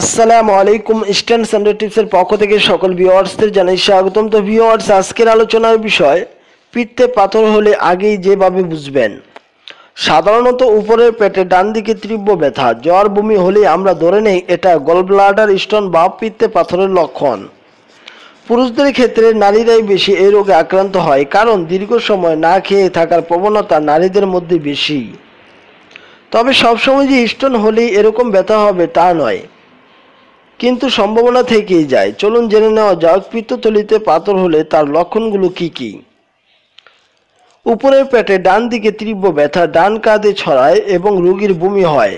আসসালামু আলাইকুম stand centre টিপসের পক্ষ থেকে সকল ভিওয়ার্সদের জানাই স্বাগতম তো ভিওয়ার্স আজকের আলোচনার বিষয় পিঠতে পাথর হলে আগেই যেভাবে বুঝবেন সাধারণত উপরের পেটে ডান দিকে তীব্র ব্যথা জ্বর বমি হলে আমরা ধরে নেই এটা গলব্লাডার স্টোন বা পিত্তে পাথরের লক্ষণ পুরুষদের ক্ষেত্রে নারীরাই বেশি এই রোগে আক্রান্ত হয় কারণ দীর্ঘ সময় না খেয়ে থাকার প্রবণতা নারীদের মধ্যে বেশি তবে সবসময় যে স্টোন হলেই এরকম ব্যথা হবে তা নয় কিন্তু সম্ভাবনা থেকেই যায় চলুন জেনে নেওয়া যাক পিত্তথলিতে পাথর হলে তার লক্ষণগুলো কি কি উপরের পেটে ডান দিকে তীব্র ব্যথা ডান কাঁধে ছড়ায় এবং রোগীর বমি হয়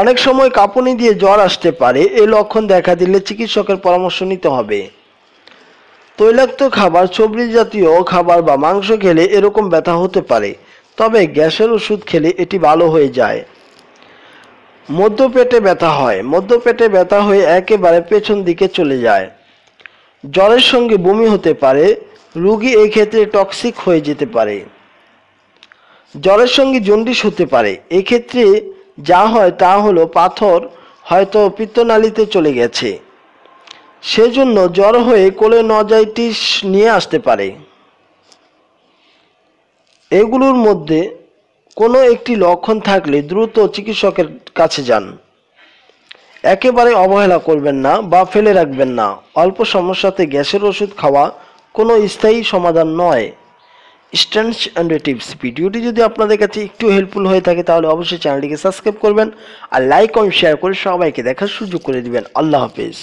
অনেক সময় কাঁপুনি দিয়ে জ্বর আসতে পারে এই লক্ষণ দেখা দিলে চিকিৎসকের পরামর্শ নিতে হবে তৈলাক্ত খাবার সবজি জাতীয় খাবার বা মাংস খেলে এরকম ব্যথা হতে পারে তবে গ্যাসের ওষুধ খেলে এটি ভালো হয়ে যায় মধ্য পেটে ব্যথা হয় মধ্য পেটে ব্যথা হয়ে একেবারে পেছন দিকে চলে যায় জ্বরের সঙ্গে বমি হতে পারে রুগী এই ক্ষেত্রে টক্সিক হয়ে যেতে পারে জ্বরের সঙ্গে জন্ডিস হতে পারে এক্ষেত্রে যা হয় তা হলো পাথর হয়তো পিত্তনালীতে চলে গেছে সেজন্য জ্বর হয়ে কোলে নজাইটিস নিয়ে আসতে পারে এগুলোর মধ্যে কোনো একটি লক্ষণ থাকলে দ্রুত চিকিৎসকের কাছে যান একেবারে অবহেলা করবেন না বা ফেলে রাখবেন না অল্প সমস্যাতে গ্যাসের ওষুধ খাওয়া কোনো স্থায়ী সমাধান নয় স্ট্যান্ডস অ্যান্ড টিপস ভিডিওটি যদি আপনাদের কাছে একটু হেল্পফুল হয়ে থাকে তাহলে অবশ্যই চ্যানেলটিকে সাবস্ক্রাইব করবেন আর লাইক কমেন্ট শেয়ার করে সবাইকে দেখার সুযোগ করে দিবেন আল্লাহ হাফেজ